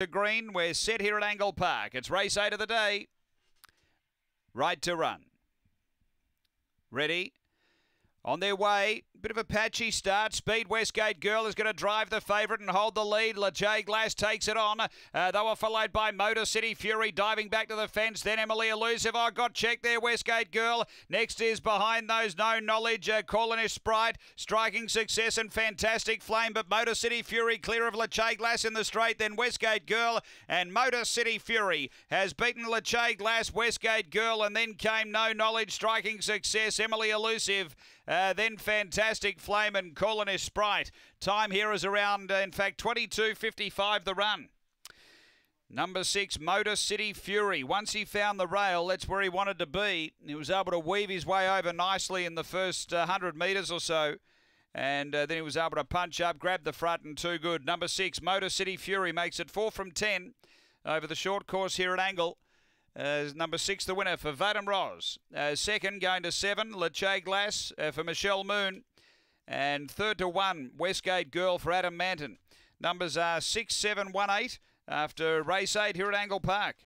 to green. We're set here at Angle Park. It's race eight of the day. Right to run. Ready, on their way, bit of a patchy start. Speed Westgate Girl is going to drive the favourite and hold the lead. Lejay Glass takes it on. Uh, they were followed by Motor City Fury diving back to the fence. Then Emily Elusive. I oh, got checked there, Westgate Girl. Next is behind those no knowledge. Uh, Corlinish Sprite striking success and fantastic flame. But Motor City Fury clear of Lejay Glass in the straight. Then Westgate Girl and Motor City Fury has beaten Lejay Glass, Westgate Girl, and then came no knowledge striking success. Emily Elusive. Uh, uh, then Fantastic Flame and Colonist Sprite. Time here is around, uh, in fact, 22.55 the run. Number six, Motor City Fury. Once he found the rail, that's where he wanted to be. He was able to weave his way over nicely in the first uh, 100 metres or so. And uh, then he was able to punch up, grab the front, and too good. Number six, Motor City Fury makes it four from 10 over the short course here at Angle. Uh, number six, the winner for Vadim Roz. Uh, second, going to seven, Leche Glass uh, for Michelle Moon. And third to one, Westgate Girl for Adam Manton. Numbers are six, seven, one, eight after race eight here at Angle Park.